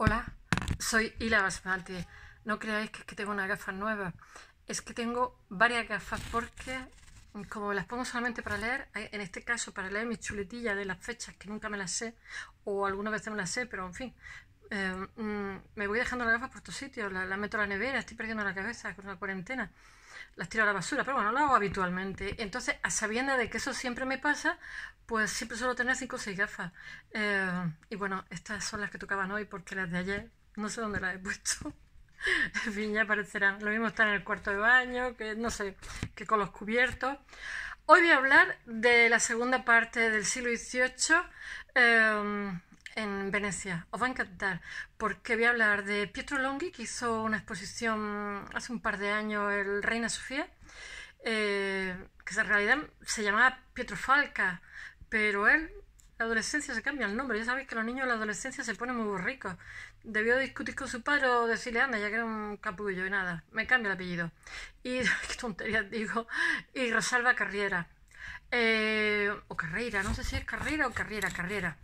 Hola, soy Ila Basmati. No creáis que que tengo una gafas nueva, Es que tengo varias gafas porque como las pongo solamente para leer, en este caso para leer mis chuletillas de las fechas que nunca me las sé, o alguna vez me las sé, pero en fin, eh, mm, me voy dejando las gafas por todos sitio, las la meto a la nevera, estoy perdiendo la cabeza con la cuarentena las tiro a la basura, pero bueno, lo hago habitualmente. Entonces, a sabienda de que eso siempre me pasa, pues siempre suelo tener 5 o 6 gafas. Eh, y bueno, estas son las que tocaban hoy porque las de ayer no sé dónde las he puesto. en fin, ya aparecerán. Lo mismo está en el cuarto de baño, que no sé, que con los cubiertos. Hoy voy a hablar de la segunda parte del siglo XVIII en Venecia. Os va a encantar porque voy a hablar de Pietro Longhi, que hizo una exposición hace un par de años, el Reina Sofía, eh, que en realidad se llamaba Pietro Falca, pero él, la adolescencia se cambia el nombre. Ya sabéis que los niños en la adolescencia se ponen muy burricos. Debió discutir con su padre o decirle, anda, ya que era un capullo y nada, me cambia el apellido. Y, qué tontería digo, y Rosalba Carriera. Eh, o carrera, no sé si es Carrera o carrera, Carrera.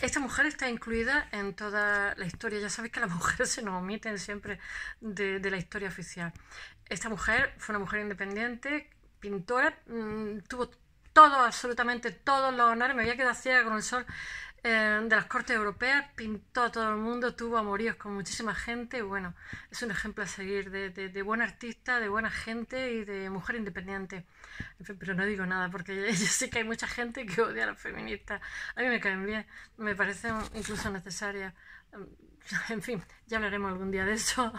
Esta mujer está incluida en toda la historia. Ya sabéis que las mujeres se nos omiten siempre de, la historia oficial. Esta mujer fue una mujer independiente, pintora, mm, tuvo todo, absolutamente todos los honores. Me había quedado ciega con el sol eh, de las Cortes Europeas, pintó a todo el mundo, tuvo amoríos con muchísima gente. Bueno, es un ejemplo a seguir de, de, buen artista, de buena gente y de mujer independiente. pero no digo nada porque yo sé que hay mucha gente que odia a las feministas. A mí me caen bien, me parecen incluso necesarias. Mm, en fin, ya hablaremos algún día de eso.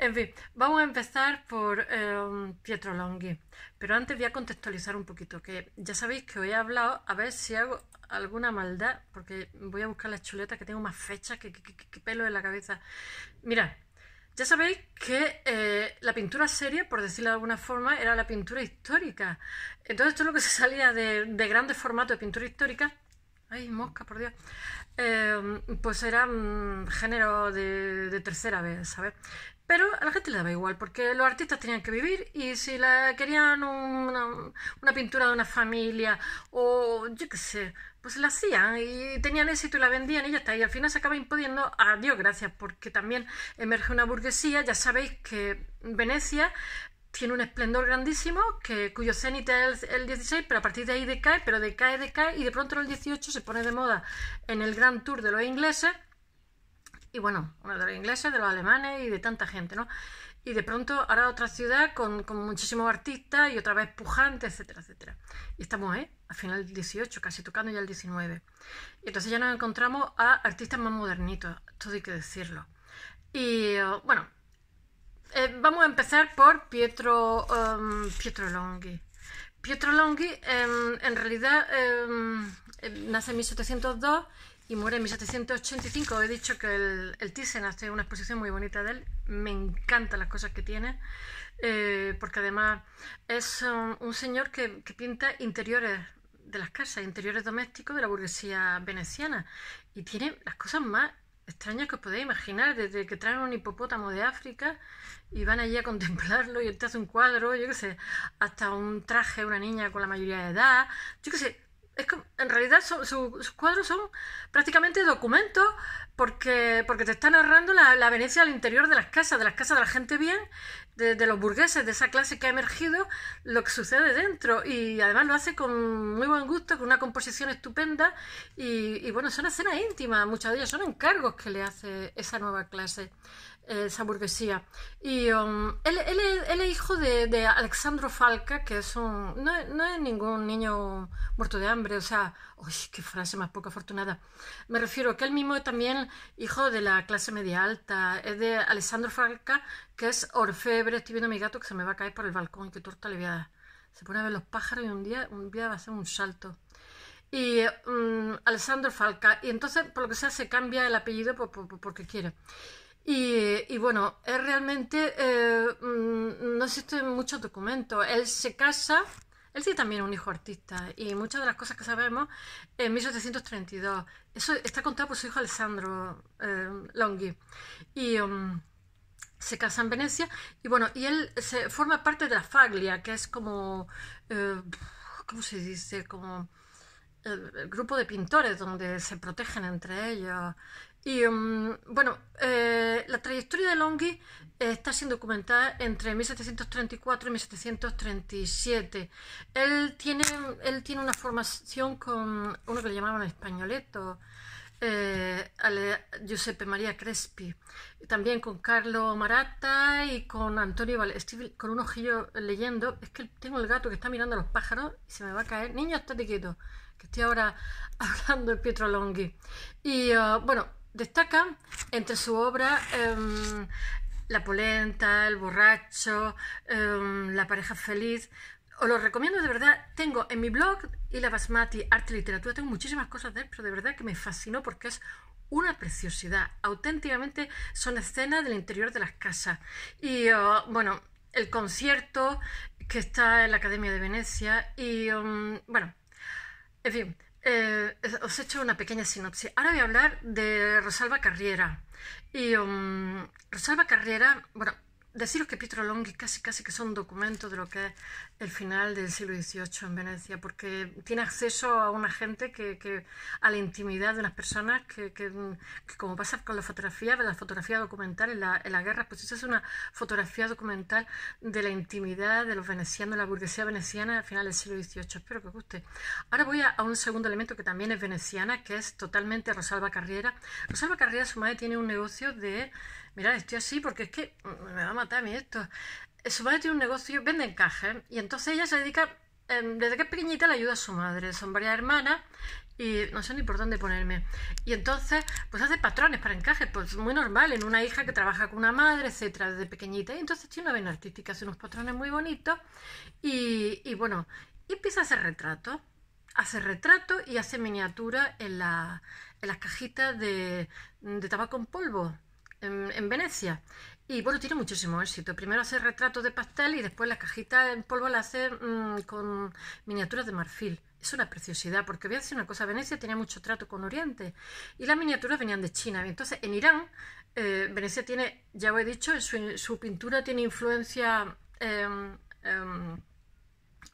En fin, vamos a empezar por em, Pietro Longhi. Pero antes voy a contextualizar un poquito, que ya sabéis que hoy he hablado, a ver si hago alguna maldad, porque voy a buscar las chuletas que tengo más fechas que, pelo en la cabeza. Mira, ya sabéis que eh, la pintura seria, por decirlo de alguna forma, era la pintura histórica. Entonces, todo lo que se salía de, grandes formatos de pintura histórica, ay, mosca, por Dios, em, pues era mm, género de, de, tercera vez, ¿sabes? Pero a la gente le daba igual, porque los artistas tenían que vivir y si la querían una, una pintura de una familia o yo qué sé, pues la hacían y tenían éxito y la vendían y ya está. Y al final se acaba impodiendo, a Dios gracias, porque también emerge una burguesía. Ya sabéis que Venecia tiene un esplendor grandísimo, que, cuyo cenit es el, 16, pero a partir de ahí decae, pero decae, decae, y de pronto en el 18 se pone de moda en el Grand Tour de los ingleses y bueno, uno de los ingleses, de los alemanes y de tanta gente, ¿no? Y de pronto ahora otra ciudad con, muchísimos artistas y otra vez pujante, etcétera, etcétera. Y estamos, ¿eh? Al final del 18, casi tocando ya el 19. Y entonces ya nos encontramos a artistas más modernitos, todo hay que decirlo. Y eh, bueno, eh, vamos a empezar por Pietro, em, Pietro Longhi. Pietro Longhi em, en realidad em, nace en 1702 y muere en 1785. He dicho que el, Thyssen hace una exposición muy bonita de él. Me encantan las cosas que tiene, eh, porque además es un, señor que, pinta interiores de las casas, interiores domésticos de la burguesía veneciana. Y tiene las cosas más extrañas que os podéis imaginar, desde que traen un hipopótamo de África y van allí a contemplarlo y él te hace un cuadro, yo qué sé, hasta un traje, de una niña con la mayoría de edad, yo qué sé, en realidad sus cuadros son prácticamente documentos porque, porque te está narrando la, la, Venecia al interior de las casas, de las casas de la gente bien, de, los burgueses, de esa clase que ha emergido, lo que sucede dentro. Y además lo hace con muy buen gusto, con una composición estupenda. Y, y bueno, son escenas íntimas, muchas de ellas son encargos que le hace esa nueva clase. Eh, esa burguesía. Y um, él, es hijo de, Alexandro Falca, que es un, no, es ningún niño muerto de hambre, o sea, qué frase más poco afortunada. Me refiero a que él mismo es también hijo de la clase media alta, es de Alexandro Falca, que es orfebre. Estoy viendo a mi gato que se me va a caer por el balcón, qué torta le Se pone a ver los pájaros y un día, un día va a hacer un salto y mm, Alexandro Falca. Y entonces, por lo que sea, se cambia el apellido porque quiere. Y, bueno, es realmente, eh, mm, no existen muchos documentos. Él se casa, él tiene también un hijo artista y muchas de las cosas que sabemos en 1732. Eso está contado por su hijo Alessandro eh, Longhi. Y mm, se casa en Venecia y bueno, y él se forma parte de la Faglia, que es como, eh, ¿cómo se dice? Como el grupo de pintores donde se protegen entre ellos y mm, bueno, eh, la trayectoria de Longhi eh, está siendo documentada entre 1734 y 1737. Él tiene, él tiene una formación con uno que le llamaban españoleto, eh, Giuseppe María Crespi, también con Carlo Maratta y con Antonio Valle. con un ojillo leyendo. Es que tengo el gato que está mirando a los pájaros y se me va a caer. Niño, estate quieto, que estoy ahora hablando de Pietro Longhi. Y ah, bueno, Destaca entre su obra em, La polenta, El borracho, em, La pareja feliz. Os lo recomiendo de verdad. Tengo en mi blog y la Basmati, Arte y Literatura, tengo muchísimas cosas de él, pero de verdad que me fascinó porque es una preciosidad. Auténticamente son escenas del interior de las casas. Y oh, bueno, el concierto que está en la Academia de Venecia y em, bueno, en fin. Eh, os he hecho una pequeña sinopsis. Ahora voy a hablar de Rosalba Carriera. Y um, Rosalba Carriera, bueno, deciros que Pietro Longhi casi casi que son documentos de lo que es el final del siglo XVIII en Venecia, porque tiene acceso a una gente que, que a la intimidad de unas personas que, que, como pasa con la fotografía, la fotografía documental en la, en la guerra, pues eso es una fotografía documental de la intimidad de los venecianos, de la burguesía veneciana al final del siglo XVIII. Espero que os guste. Ahora voy a, un segundo elemento que también es veneciana, que es totalmente Rosalba Carriera. Rosalba Carriera, su madre, tiene un negocio de... Mirad, estoy así porque es que me va a matar también esto. Eh, su madre tiene un negocio, vende encajes, y entonces ella se dedica, em, desde que es pequeñita le ayuda a su madre, son varias hermanas, y no sé ni por dónde ponerme. Y entonces, pues hace patrones para encajes, pues muy normal, en una hija que trabaja con una madre, etcétera, desde pequeñita. Y entonces tiene una vena artística, hace unos patrones muy bonitos, y, bueno, y empieza a hacer retratos hace retratos y hace miniaturas en, la, las cajitas de, tabaco en polvo en Venecia. Y bueno, tiene muchísimo éxito. Primero hace retratos de pastel y después las cajitas en polvo las hace mm, con miniaturas de marfil. Es una preciosidad, porque voy a decir una cosa, Venecia tenía mucho trato con Oriente y las miniaturas venían de China. Entonces, en Irán, eh, Venecia tiene, ya lo he dicho, su, pintura tiene influencia... Em, em,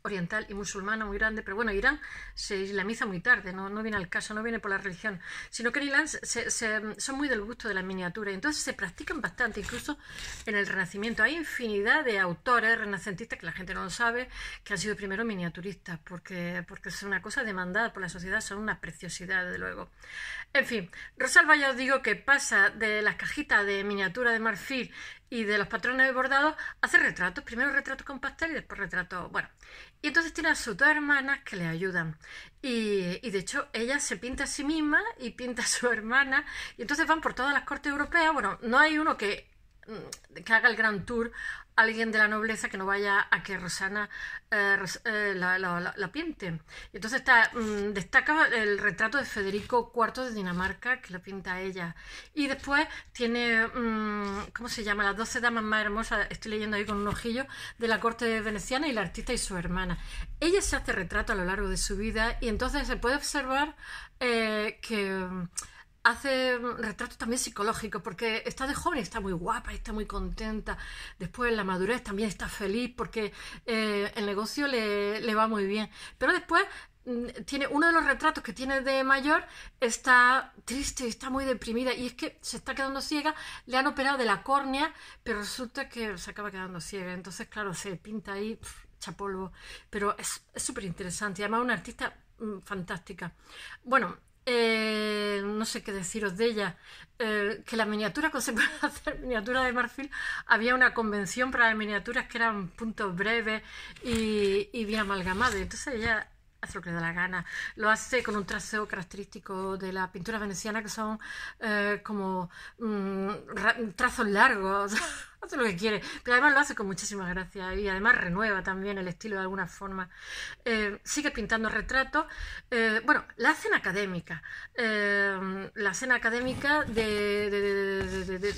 oriental y musulmana muy grande, pero bueno, Irán se islamiza muy tarde, no, no viene al caso, no viene por la religión, sino que en Irán se, son muy del gusto de la miniatura, entonces se practican bastante, incluso en el Renacimiento. Hay infinidad de autores renacentistas que la gente no lo sabe, que han sido primero miniaturistas, porque, porque es una cosa demandada por la sociedad, son una preciosidad, desde luego. En fin, Rosalba ya os digo que pasa de las cajitas de miniatura de marfil y de los patrones de bordado, hace retratos, primero retratos con pastel y después retratos, bueno. Y entonces tiene a sus dos hermanas que le ayudan. Y, y, de hecho ella se pinta a sí misma y pinta a su hermana. Y entonces van por todas las cortes europeas. Bueno, no hay uno que Mm, que haga el gran tour alguien de la nobleza que no vaya a que Rosana eh, eh, la, pinte. Y entonces está, mm, destaca el retrato de Federico IV de Dinamarca, que lo pinta ella. Y después tiene, mm, ¿cómo se llama? Las 12 damas más hermosas, estoy leyendo ahí con un ojillo, de la corte veneciana y la artista y su hermana. Ella se hace retrato a lo largo de su vida y entonces se puede observar eh, que hace retratos también psicológicos, porque está de joven, está muy guapa, está muy contenta. Después en la madurez también está feliz porque eh, el negocio le, va muy bien. Pero después mm, tiene uno de los retratos que tiene de mayor está triste, está muy deprimida y es que se está quedando ciega, le han operado de la córnea, pero resulta que se acaba quedando ciega, entonces claro, se pinta ahí chapolvo, pero es súper interesante, además una artista mm, fantástica. Bueno, eh, no sé qué deciros de ella, eh, que la miniatura cuando se hacer miniaturas de marfil, había una convención para las miniaturas que eran puntos breves y, y bien amalgamadas. Entonces ella hace lo que le da la gana. Lo hace con un traseo característico de la pintura veneciana que son eh, como mm, trazos largos. hace lo que quiere, pero además lo hace con muchísima gracia y además renueva también el estilo de alguna forma. Eh, sigue pintando retratos. Eh, bueno, la cena académica, la escena académica de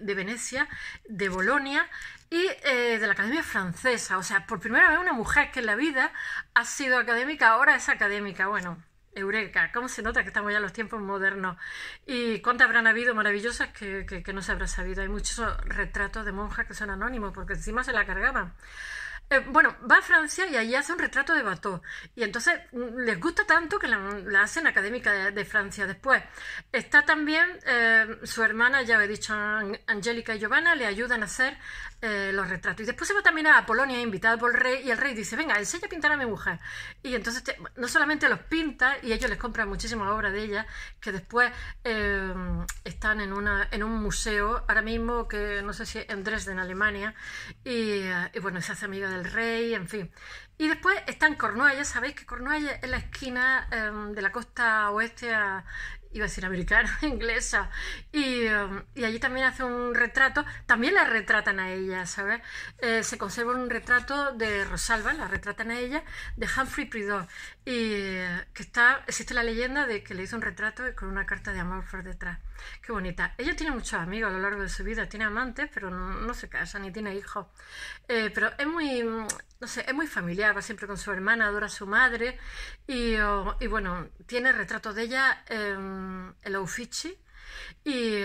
de Venecia, de Bolonia y eh, de la Academia Francesa. O sea, por primera vez una mujer que en la vida ha sido académica, ahora es académica. Bueno, Eureka, ¿cómo se nota que estamos ya en los tiempos modernos? ¿Y cuántas habrán habido maravillosas que no se habrá sabido? Hay muchos retratos de monjas que son anónimos porque encima se la cargaban. Eh, bueno, va a Francia y allí hace un retrato de Bateau. Y entonces mm, les gusta tanto que la, hacen académica de, Francia después. Está también eh, su hermana, ya he dicho, Angélica y Giovanna, le ayudan a hacer eh, los retratos. Y después se va también a Polonia, invitada por el rey, y el rey dice, venga, enseña a pintar a mi mujer. Y entonces no solamente los pinta, y ellos les compran muchísimas obras de ella, que después están en, un museo, ahora mismo que no sé si en Dresden, Alemania, y, bueno, se hace amiga la. Rey, en fin. Y después está en Cornualles, sabéis que Cornualles es la esquina em, de la costa oeste a, iba a decir americana, inglesa, um, y, allí también hace un retrato, también la retratan a ella, ¿sabes? Eh, se conserva un retrato de Rosalba, la retratan a ella, de Humphrey Pridor, y eh, que está, existe la leyenda de que le hizo un retrato con una carta de amor por detrás. Qué bonita. Ella tiene muchos amigos a lo largo de su vida, tiene amantes, pero no, se casa ni tiene hijos. Eh, pero es muy, no sé, es muy familiar, va siempre con su hermana, adora a su madre, y, oh, bueno, tiene retratos de ella. Em, Mm, el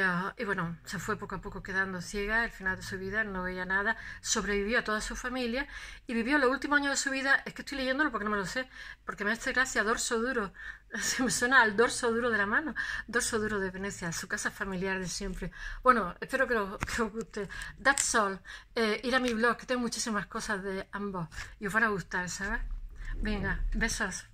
ah, y, bueno, se fue poco a poco quedando ciega, al final de su vida no veía nada, sobrevivió a toda su familia y vivió los últimos años de su vida, es que estoy leyéndolo porque no me lo sé, porque me hace gracia dorso duro, se me suena al dorso duro de la mano, dorso duro de Venecia, su casa familiar de siempre. Bueno, espero que, os guste. That's all. Eh, ir a mi blog, que tengo muchísimas cosas de ambos y os van a gustar, ¿sabes? Venga, besos.